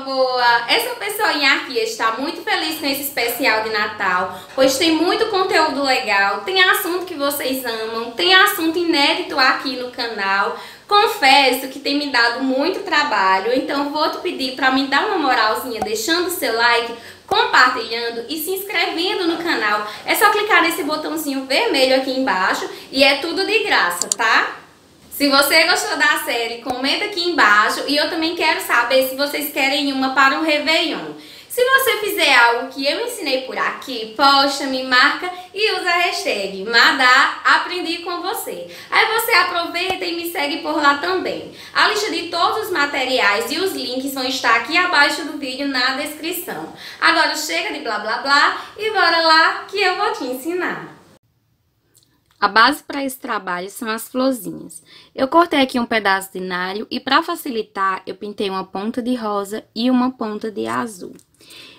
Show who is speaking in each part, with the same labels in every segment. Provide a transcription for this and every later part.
Speaker 1: Boa! Essa pessoa aqui está muito feliz com esse especial de Natal, pois tem muito conteúdo legal, tem assunto que vocês amam, tem assunto inédito aqui no canal. Confesso que tem me dado muito trabalho, então vou te pedir para me dar uma moralzinha deixando seu like, compartilhando e se inscrevendo no canal. É só clicar nesse botãozinho vermelho aqui embaixo e é tudo de graça, tá? Se você gostou da série, comenta aqui embaixo e eu também quero saber se vocês querem uma para o Réveillon. Se você fizer algo que eu ensinei por aqui, posta, me marca e usa a hashtag Madá Aprendi com você. Aí você aproveita e me segue por lá também. A lista de todos os materiais e os links vão estar aqui abaixo do vídeo na descrição. Agora chega de blá blá blá e bora lá que eu vou te ensinar. A base para esse trabalho são as florzinhas. Eu cortei aqui um pedaço de nalho e para facilitar eu pintei uma ponta de rosa e uma ponta de azul.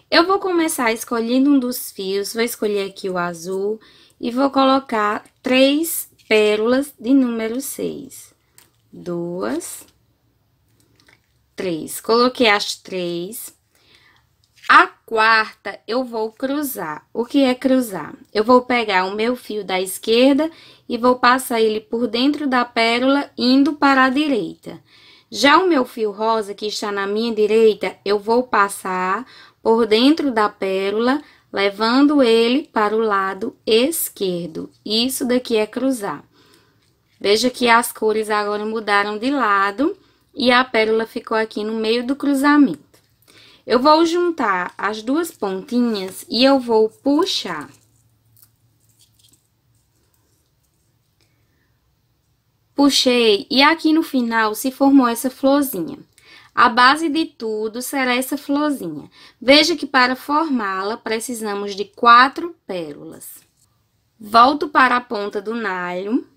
Speaker 1: Eu vou começar escolhendo um dos fios, vou escolher aqui o azul e vou colocar três pérolas de número 6. Duas, três. Coloquei as três. A quarta eu vou cruzar. O que é cruzar? Eu vou pegar o meu fio da esquerda e vou passar ele por dentro da pérola, indo para a direita. Já o meu fio rosa, que está na minha direita, eu vou passar por dentro da pérola, levando ele para o lado esquerdo. Isso daqui é cruzar. Veja que as cores agora mudaram de lado e a pérola ficou aqui no meio do cruzamento. Eu vou juntar as duas pontinhas e eu vou puxar. Puxei e aqui no final se formou essa florzinha. A base de tudo será essa florzinha. Veja que para formá-la precisamos de quatro pérolas. Volto para a ponta do nalho.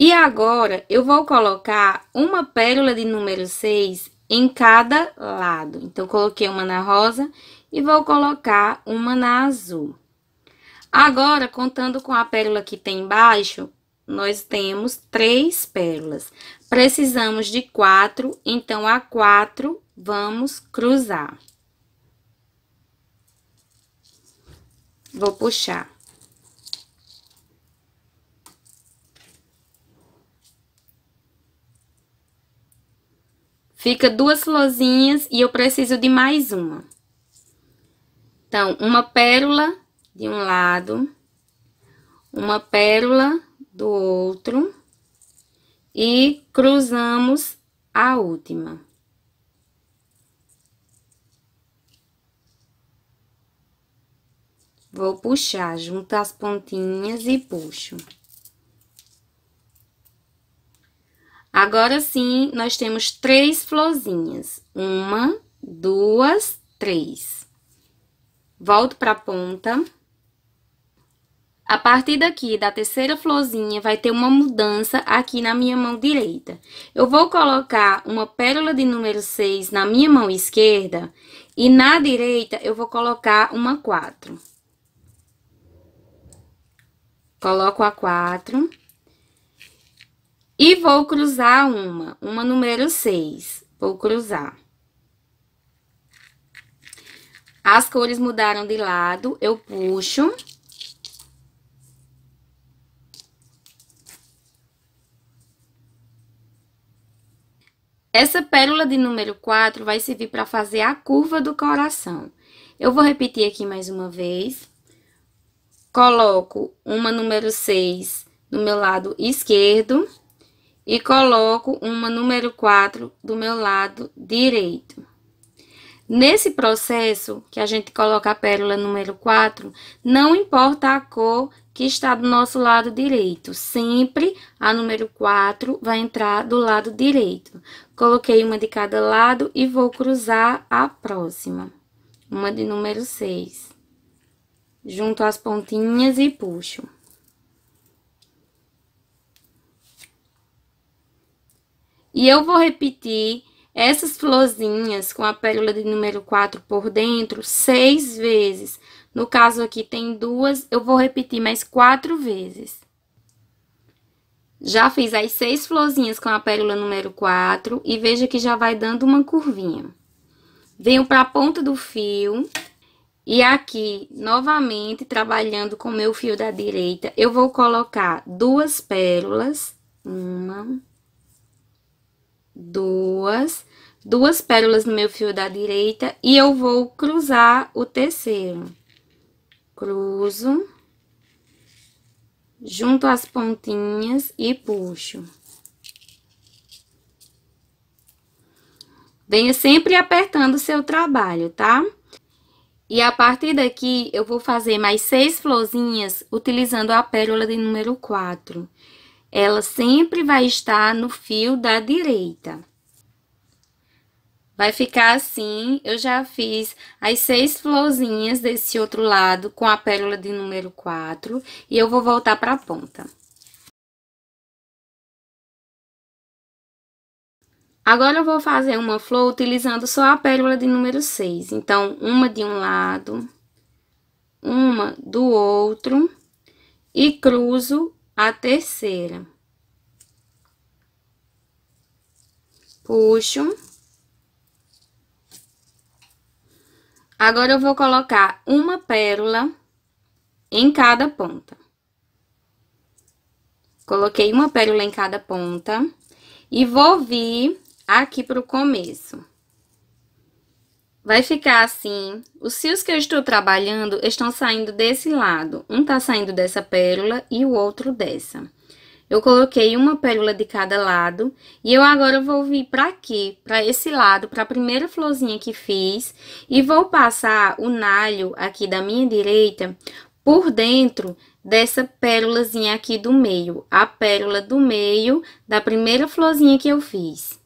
Speaker 1: E agora eu vou colocar uma pérola de número 6 em cada lado. Então, coloquei uma na rosa e vou colocar uma na azul. Agora, contando com a pérola que tem embaixo, nós temos três pérolas. Precisamos de quatro, então, a quatro, vamos cruzar. Vou puxar. Fica duas lozinhas e eu preciso de mais uma. Então, uma pérola de um lado, uma pérola do outro e cruzamos a última. Vou puxar, junto as pontinhas e puxo. Agora sim, nós temos três florzinhas. Uma, duas, três. Volto para a ponta. A partir daqui, da terceira florzinha, vai ter uma mudança aqui na minha mão direita. Eu vou colocar uma pérola de número 6 na minha mão esquerda e na direita eu vou colocar uma 4. Coloco a 4. E vou cruzar uma, uma número 6. Vou cruzar. As cores mudaram de lado, eu puxo. Essa pérola de número 4 vai servir para fazer a curva do coração. Eu vou repetir aqui mais uma vez. Coloco uma número 6 no meu lado esquerdo e coloco uma número 4 do meu lado direito. Nesse processo que a gente coloca a pérola número 4, não importa a cor que está do nosso lado direito, sempre a número 4 vai entrar do lado direito. Coloquei uma de cada lado e vou cruzar a próxima, uma de número 6. Junto as pontinhas e puxo. E eu vou repetir essas florzinhas com a pérola de número 4 por dentro seis vezes. No caso aqui tem duas, eu vou repetir mais quatro vezes. Já fiz as seis florzinhas com a pérola número 4 e veja que já vai dando uma curvinha. Venho para a ponta do fio e aqui, novamente, trabalhando com o meu fio da direita, eu vou colocar duas pérolas. Uma, duas, duas pérolas no meu fio da direita e eu vou cruzar o terceiro. Cruzo, junto as pontinhas e puxo. Venha sempre apertando o seu trabalho, tá? E a partir daqui, eu vou fazer mais seis florzinhas utilizando a pérola de número 4 ela sempre vai estar no fio da direita. Vai ficar assim, eu já fiz as seis florzinhas desse outro lado com a pérola de número 4 e eu vou voltar para a ponta. Agora eu vou fazer uma flor utilizando só a pérola de número 6. Então, uma de um lado, uma do outro e cruzo a terceira. Puxo. Agora, eu vou colocar uma pérola em cada ponta. Coloquei uma pérola em cada ponta. E vou vir aqui pro começo. Vai ficar assim. Os fios que eu estou trabalhando estão saindo desse lado. Um está saindo dessa pérola e o outro dessa. Eu coloquei uma pérola de cada lado e eu agora vou vir para aqui, para esse lado, para a primeira florzinha que fiz e vou passar o nalho aqui da minha direita por dentro dessa pérolazinha aqui do meio, a pérola do meio da primeira florzinha que eu fiz.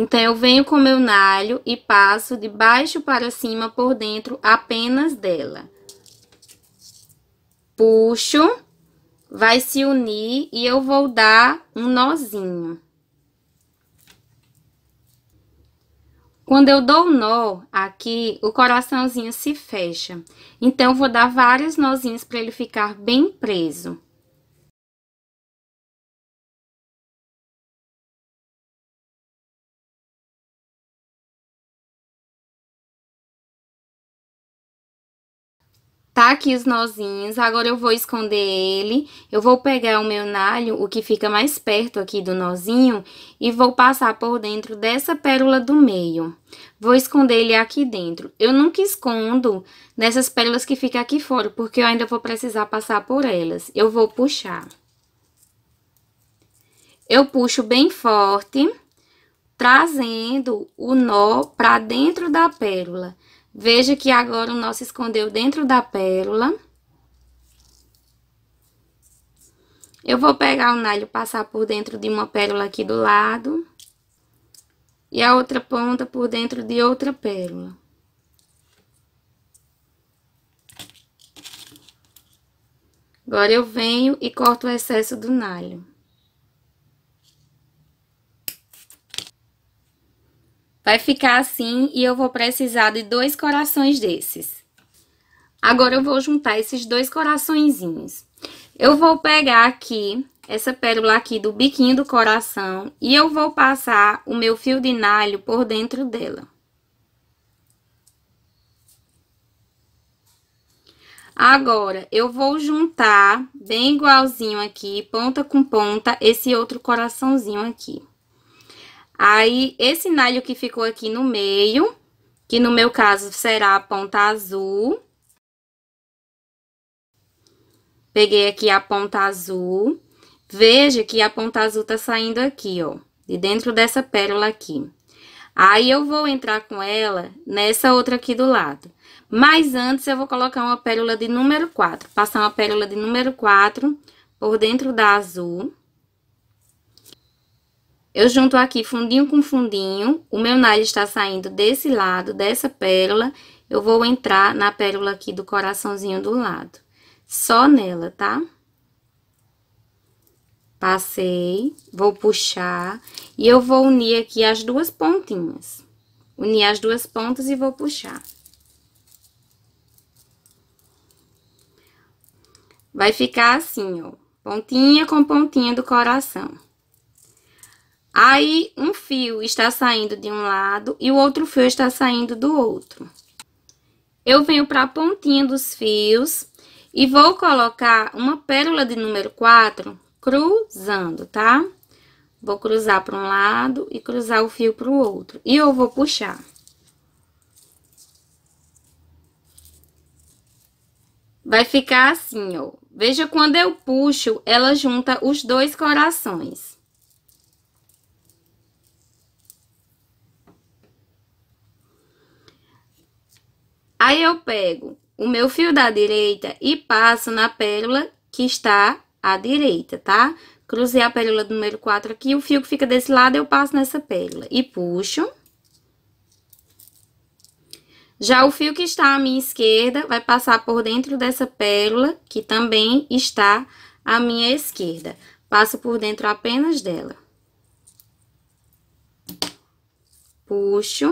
Speaker 1: Então, eu venho com meu nalho e passo de baixo para cima por dentro apenas dela. Puxo, vai se unir e eu vou dar um nozinho. Quando eu dou um nó aqui, o coraçãozinho se fecha. Então, eu vou dar vários nozinhos para ele ficar bem preso. Tá aqui os nozinhos, agora eu vou esconder ele, eu vou pegar o meu nalho, o que fica mais perto aqui do nozinho, e vou passar por dentro dessa pérola do meio. Vou esconder ele aqui dentro. Eu nunca escondo nessas pérolas que fica aqui fora, porque eu ainda vou precisar passar por elas. Eu vou puxar. Eu puxo bem forte, trazendo o nó pra dentro da pérola. Veja que agora o nosso escondeu dentro da pérola. Eu vou pegar o nalho, passar por dentro de uma pérola aqui do lado. E a outra ponta por dentro de outra pérola. Agora eu venho e corto o excesso do nalho. Vai ficar assim e eu vou precisar de dois corações desses. Agora eu vou juntar esses dois coraçõezinhos. Eu vou pegar aqui essa pérola aqui do biquinho do coração e eu vou passar o meu fio de nalho por dentro dela. Agora, eu vou juntar bem igualzinho aqui, ponta com ponta, esse outro coraçãozinho aqui. Aí, esse nalho que ficou aqui no meio, que no meu caso será a ponta azul. Peguei aqui a ponta azul. Veja que a ponta azul tá saindo aqui, ó, de dentro dessa pérola aqui. Aí, eu vou entrar com ela nessa outra aqui do lado. Mas antes, eu vou colocar uma pérola de número 4. Passar uma pérola de número 4 por dentro da azul. Eu junto aqui fundinho com fundinho, o meu nylon está saindo desse lado, dessa pérola, eu vou entrar na pérola aqui do coraçãozinho do lado. Só nela, tá? Passei, vou puxar e eu vou unir aqui as duas pontinhas. Unir as duas pontas e vou puxar. Vai ficar assim, ó, pontinha com pontinha do coração. Aí, um fio está saindo de um lado e o outro fio está saindo do outro. Eu venho para a pontinha dos fios e vou colocar uma pérola de número 4 cruzando, tá? Vou cruzar para um lado e cruzar o fio para o outro. E eu vou puxar. Vai ficar assim, ó. Veja, quando eu puxo, ela junta os dois corações. Aí eu pego o meu fio da direita e passo na pérola que está à direita, tá? Cruzei a pérola do número 4 aqui, o fio que fica desse lado eu passo nessa pérola e puxo. Já o fio que está à minha esquerda vai passar por dentro dessa pérola, que também está à minha esquerda. Passo por dentro apenas dela. Puxo.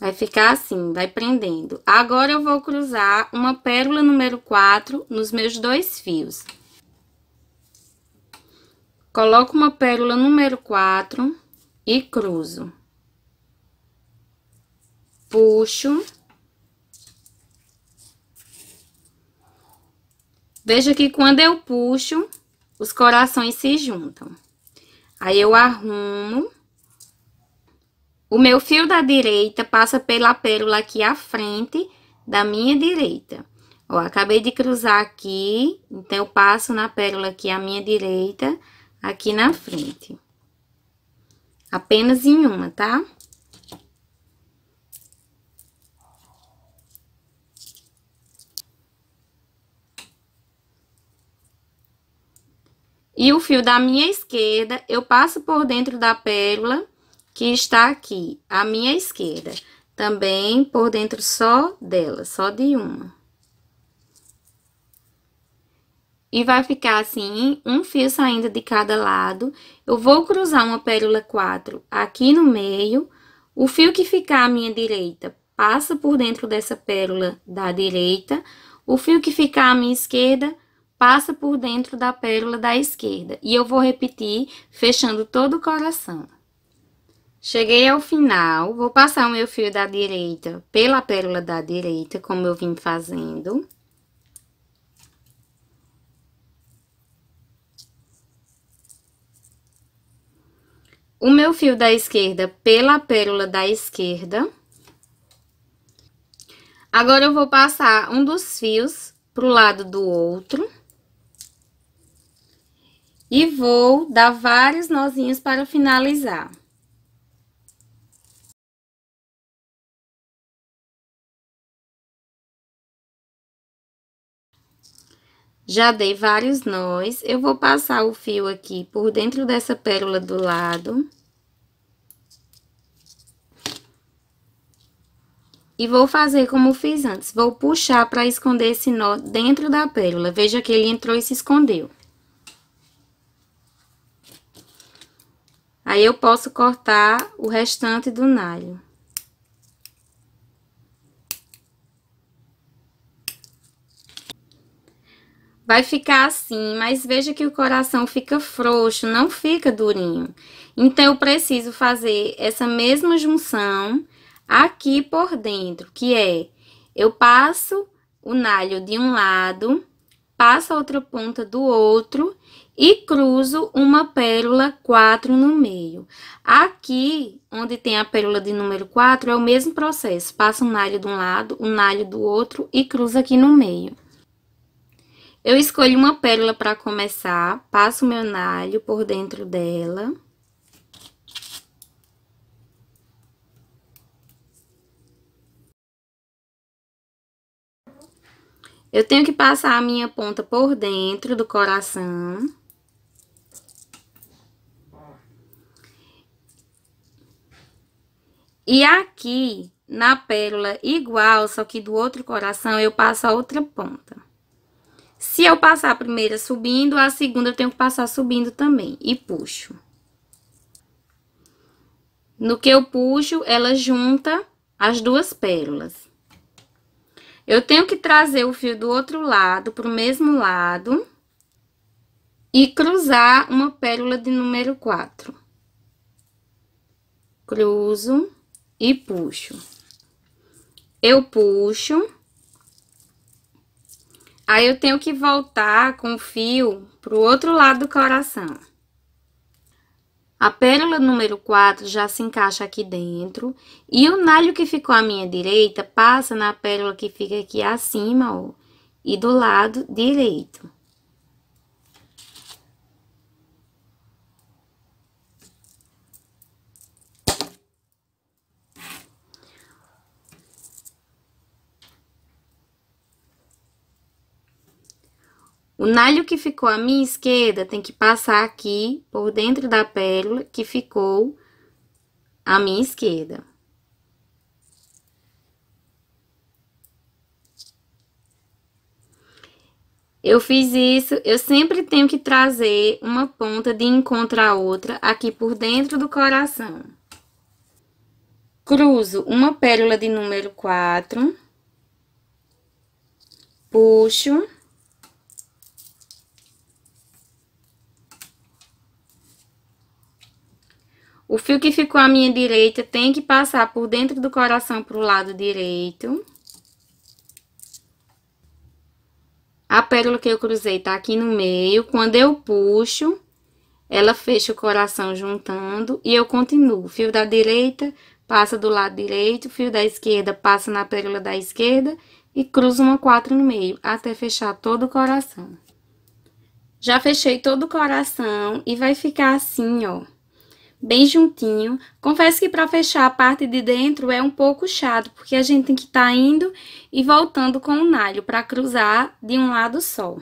Speaker 1: Vai ficar assim, vai prendendo. Agora, eu vou cruzar uma pérola número 4 nos meus dois fios. Coloco uma pérola número 4 e cruzo. Puxo. Veja que quando eu puxo, os corações se juntam. Aí, eu arrumo. O meu fio da direita passa pela pérola aqui à frente da minha direita. Ó, acabei de cruzar aqui, então eu passo na pérola aqui à minha direita, aqui na frente. Apenas em uma, tá? E o fio da minha esquerda, eu passo por dentro da pérola que está aqui à minha esquerda. Também por dentro só dela, só de uma. E vai ficar assim, um fio saindo de cada lado. Eu vou cruzar uma pérola 4 aqui no meio. O fio que ficar à minha direita passa por dentro dessa pérola da direita. O fio que ficar à minha esquerda passa por dentro da pérola da esquerda. E eu vou repetir, fechando todo o coração. Cheguei ao final, vou passar o meu fio da direita pela pérola da direita, como eu vim fazendo. O meu fio da esquerda pela pérola da esquerda. Agora, eu vou passar um dos fios pro lado do outro. E vou dar vários nozinhos para finalizar. Já dei vários nós. Eu vou passar o fio aqui por dentro dessa pérola do lado. E vou fazer como fiz antes. Vou puxar para esconder esse nó dentro da pérola. Veja que ele entrou e se escondeu. Aí, eu posso cortar o restante do nalho. Vai ficar assim, mas veja que o coração fica frouxo, não fica durinho. Então, eu preciso fazer essa mesma junção aqui por dentro, que é... Eu passo o nalho de um lado, passo a outra ponta do outro e cruzo uma pérola 4 no meio. Aqui, onde tem a pérola de número 4, é o mesmo processo. Passa o nalho de um lado, o nalho do outro e cruza aqui no meio. Eu escolho uma pérola para começar, passo meu nalho por dentro dela. Eu tenho que passar a minha ponta por dentro do coração. E aqui, na pérola igual, só que do outro coração, eu passo a outra ponta. Se eu passar a primeira subindo, a segunda eu tenho que passar subindo também. E puxo. No que eu puxo, ela junta as duas pérolas. Eu tenho que trazer o fio do outro lado para o mesmo lado e cruzar uma pérola de número 4. Cruzo e puxo. Eu puxo Aí eu tenho que voltar com o fio para o outro lado do coração. A pérola número 4 já se encaixa aqui dentro. E o nalho que ficou à minha direita passa na pérola que fica aqui acima, ó. E do lado direito. O nalho que ficou à minha esquerda tem que passar aqui por dentro da pérola que ficou à minha esquerda. Eu fiz isso, eu sempre tenho que trazer uma ponta de encontro à outra aqui por dentro do coração. Cruzo uma pérola de número 4. Puxo. O fio que ficou à minha direita tem que passar por dentro do coração para o lado direito. A pérola que eu cruzei tá aqui no meio. Quando eu puxo, ela fecha o coração juntando e eu continuo. O fio da direita passa do lado direito, o fio da esquerda passa na pérola da esquerda e cruza uma quatro no meio, até fechar todo o coração. Já fechei todo o coração e vai ficar assim, ó bem juntinho. Confesso que para fechar a parte de dentro é um pouco chato, porque a gente tem que estar tá indo e voltando com o nalho para cruzar de um lado só.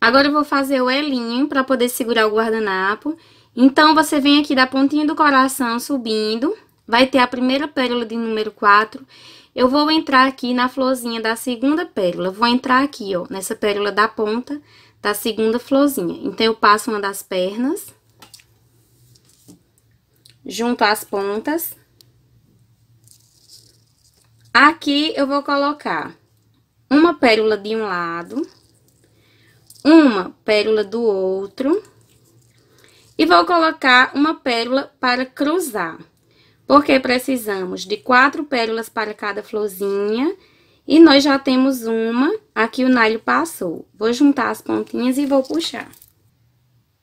Speaker 1: Agora eu vou fazer o elinho para poder segurar o guardanapo. Então, você vem aqui da pontinha do coração subindo, vai ter a primeira pérola de número 4. Eu vou entrar aqui na florzinha da segunda pérola, vou entrar aqui, ó, nessa pérola da ponta da segunda florzinha. Então, eu passo uma das pernas junto às pontas. Aqui eu vou colocar uma pérola de um lado, uma pérola do outro, e vou colocar uma pérola para cruzar, porque precisamos de quatro pérolas para cada florzinha, e nós já temos uma, aqui o nalho passou. Vou juntar as pontinhas e vou puxar.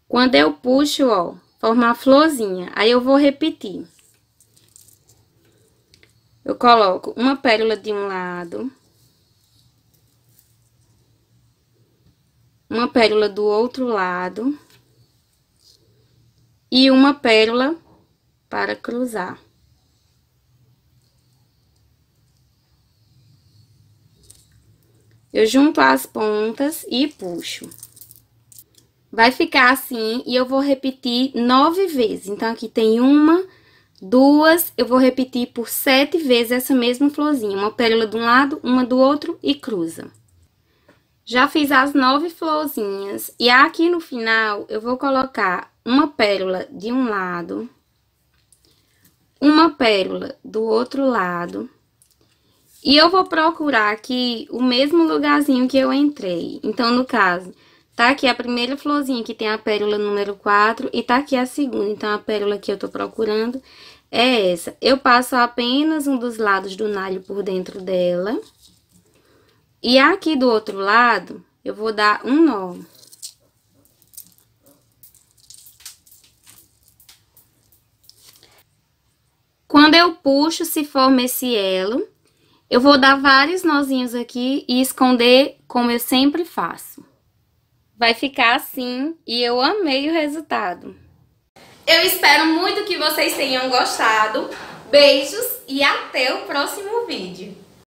Speaker 1: Quando eu puxo, ó, formar florzinha. Aí, eu vou repetir. Eu coloco uma pérola de um lado. Uma pérola do outro lado. E uma pérola para cruzar. Eu junto as pontas e puxo. Vai ficar assim e eu vou repetir nove vezes. Então, aqui tem uma, duas, eu vou repetir por sete vezes essa mesma florzinha. Uma pérola de um lado, uma do outro e cruza. Já fiz as nove florzinhas e aqui no final eu vou colocar uma pérola de um lado, uma pérola do outro lado. E eu vou procurar aqui o mesmo lugarzinho que eu entrei. Então, no caso, Tá aqui a primeira florzinha que tem a pérola número 4 e tá aqui a segunda. Então, a pérola que eu tô procurando é essa. Eu passo apenas um dos lados do nalho por dentro dela. E aqui do outro lado, eu vou dar um nó. Quando eu puxo, se forma esse elo, eu vou dar vários nozinhos aqui e esconder como eu sempre faço vai ficar assim e eu amei o resultado. Eu espero muito que vocês tenham gostado. Beijos e até o próximo vídeo.